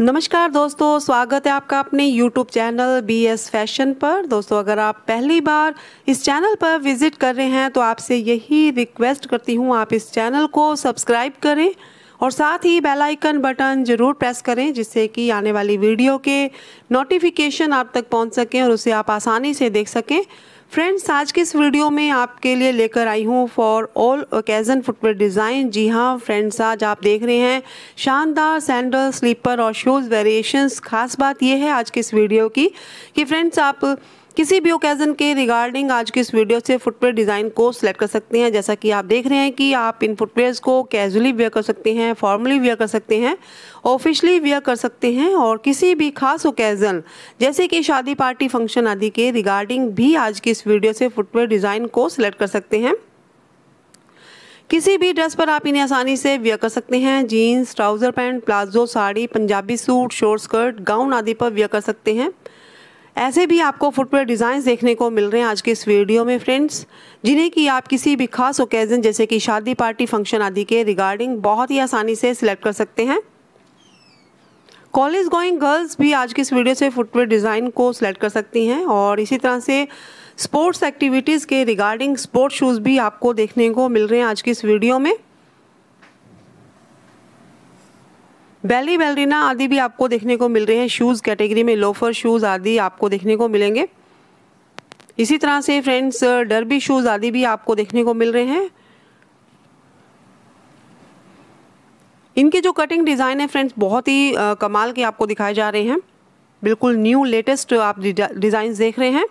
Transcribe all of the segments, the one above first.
नमस्कार दोस्तों स्वागत है आपका अपने YouTube channel B S fashion पर दोस्तों अगर आप पहली बार इस चैनल पर विज़िट कर रहे हैं तो आपसे यही रिक्वेस्ट करती हूँ आप इस चैनल को सब्सक्राइब करें और साथ ही बेल आइकन बटन ज़रूर प्रेस करें जिससे कि आने वाली वीडियो के नोटिफिकेशन आप तक पहुँच सकें और उसे आप आसानी से देख सकें फ्रेंड्स आज के इस वीडियो में आपके लिए लेकर आई हूँ for all occasion footwear design जी हाँ फ्रेंड्स आज आप देख रहे हैं शानदार सैंडल स्लीपर और शूज़ वेरिएशंस खास बात यह है आज के इस वीडियो की कि फ्रेंड्स आप किसी भी ओकेज़न के रिगार्डिंग आज की इस वीडियो से फुटवेयर डिज़ाइन को सिलेक्ट कर सकते हैं जैसा कि आप देख रहे हैं कि आप इन फुटवेयर्स को कैजुअली वेयर कर सकते हैं फॉर्मली वेयर कर सकते हैं ऑफिशली वेयर कर सकते हैं और किसी भी खास ओकेज़न जैसे कि शादी पार्टी फंक्शन आदि के रिगार्डिंग भी आज की इस वीडियो से फुटवेयर डिज़ाइन को सिलेक्ट कर सकते हैं किसी भी ड्रेस पर आप इन्हें आसानी से वेयर कर सकते हैं jeans trouser pant palazzo sari Punjabi suit short skirt gown आदि पर वेयर कर सकते हैं ऐसे भी आपको फुटवेयर डिज़ाइन देखने को मिल रहे हैं आज के इस वीडियो में फ्रेंड्स जिन्हें कि आप किसी भी खास ओकेज़न जैसे कि शादी पार्टी फंक्शन आदि के रिगार्डिंग बहुत ही आसानी से सिलेक्ट कर सकते हैं कॉलेज गोइंग गर्ल्स भी आज की इस वीडियो से फुटवेयर डिज़ाइन को सिलेक्ट कर सकती हैं और इसी तरह से स्पोर्ट्स एक्टिविटीज़ के रिगार्डिंग स्पोर्ट्स शूज़ भी आपको देखने को मिल रहे हैं आज की इस वीडियो में बेली बेलरीना आदि भी आपको देखने को मिल रहे हैं शूज़ कैटेगरी में लोफर शूज़ आदि आपको देखने को मिलेंगे इसी तरह से फ्रेंड्स डरबी शूज़ आदि भी आपको देखने को मिल रहे हैं इनके जो कटिंग डिज़ाइन है फ्रेंड्स बहुत ही आ, कमाल के आपको दिखाए जा रहे हैं बिल्कुल न्यू लेटेस्ट आप डिज़ाइन देख रहे हैं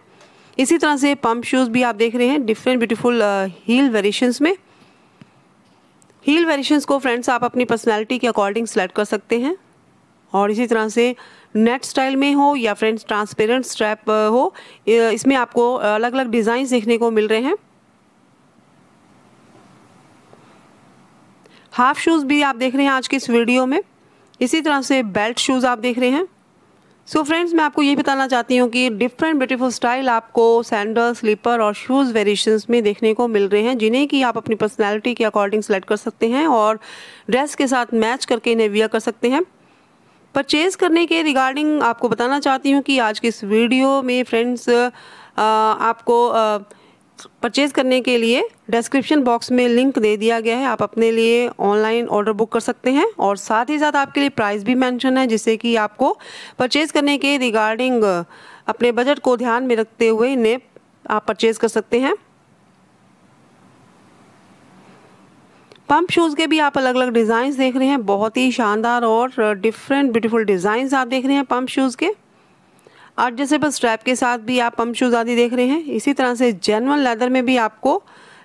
इसी तरह से पम्प शूज़ भी आप देख रहे हैं डिफरेंट ब्यूटीफुल हील वेरिएशंस में हील वेरिएशंस को फ्रेंड्स आप अपनी पर्सनैलिटी के अकॉर्डिंग सेलेक्ट कर सकते हैं और इसी तरह से नेट स्टाइल में हो या फ्रेंड्स ट्रांसपेरेंट स्ट्रैप हो इसमें आपको अलग अलग डिज़ाइन देखने को मिल रहे हैं हाफ शूज़ भी आप देख रहे हैं आज के इस वीडियो में इसी तरह से बेल्ट शूज़ आप देख रहे हैं सो so फ्रेंड्स मैं आपको ये बताना चाहती हूँ कि डिफरेंट ब्यूटीफुल स्टाइल आपको सैंडल स्लीपर और शूज़ वेरिएशंस में देखने को मिल रहे हैं जिन्हें कि आप अपनी पर्सनालिटी के अकॉर्डिंग सेलेक्ट कर सकते हैं और ड्रेस के साथ मैच करके इन्हें वियर कर सकते हैं परचेज़ करने के रिगार्डिंग आपको बताना चाहती हूँ कि आज की इस वीडियो में फ्रेंड्स आपको आ, परचेज़ करने के लिए डिस्क्रिप्शन बॉक्स में लिंक दे दिया गया है आप अपने लिए ऑनलाइन ऑर्डर बुक कर सकते हैं और साथ ही साथ आपके लिए प्राइस भी मेंशन है जिससे कि आपको परचेज़ करने के रिगार्डिंग अपने बजट को ध्यान में रखते हुए इन्हें आप परचेज़ कर सकते हैं पंप शूज़ के भी आप अलग अलग डिज़ाइंस देख रहे हैं बहुत ही शानदार और डिफरेंट ब्यूटीफुल डिज़ाइंस आप देख रहे हैं पंप शूज़ के एडजस्टेबल स्ट्रैप के साथ भी आप पम्प शूज़ आदि देख रहे हैं इसी तरह से जेनवन लेदर में भी आपको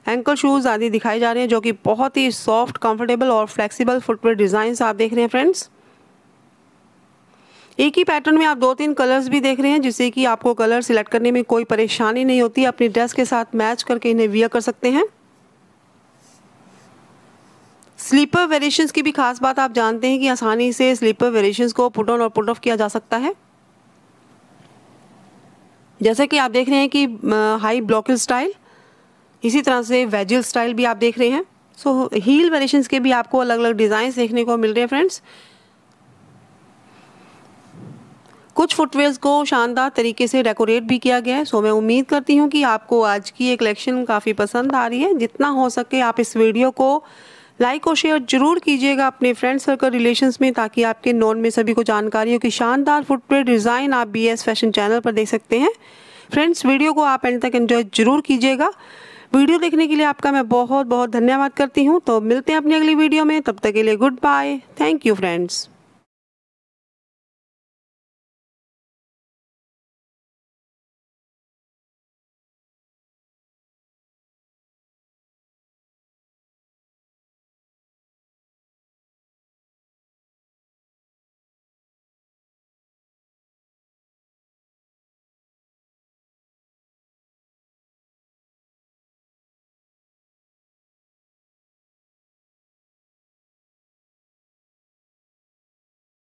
एंकल शूज़ आदि दिखाई जा रहे हैं जो कि बहुत ही सॉफ्ट कंफर्टेबल और फ्लेक्सिबल फुटवेयर डिजाइन आप देख रहे हैं फ्रेंड्स एक ही पैटर्न में आप दो तीन कलर्स भी देख रहे हैं जिससे कि आपको कलर सिलेक्ट करने में कोई परेशानी नहीं होती अपनी ड्रेस के साथ मैच करके इन्हें वियर कर सकते हैं स्लीपर वेरिएशंस की भी खास बात आप जानते हैं कि आसानी से स्लीपर वेरिएशंस को पुट ऑन और पुट ऑफ किया जा सकता है जैसे कि आप देख रहे हैं कि हाई ब्लॉकल स्टाइल इसी तरह से वेजिल स्टाइल भी आप देख रहे हैं सो हील वेरिएशंस के भी आपको अलग अलग डिजाइन देखने को मिल रहे हैं फ्रेंड्स कुछ फुटवेयर्स को शानदार तरीके से डेकोरेट भी किया गया है सो मैं उम्मीद करती हूँ कि आपको आज की ये कलेक्शन काफ़ी पसंद आ रही है जितना हो सके आप इस वीडियो को लाइक और शेयर जरूर कीजिएगा अपने फ्रेंड सर्कल रिलेशंस में ताकि आपके नॉन में सभी को जानकारी हो कि शानदार फुटप्रिंट डिज़ाइन आप बी एस फैशन चैनल पर देख सकते हैं फ्रेंड्स वीडियो को आप एंड तक एंजॉय जरूर कीजिएगा वीडियो देखने के लिए आपका मैं बहुत बहुत धन्यवाद करती हूँ तो मिलते हैं अपनी अगली वीडियो में तब तक के लिए goodbye thank you friends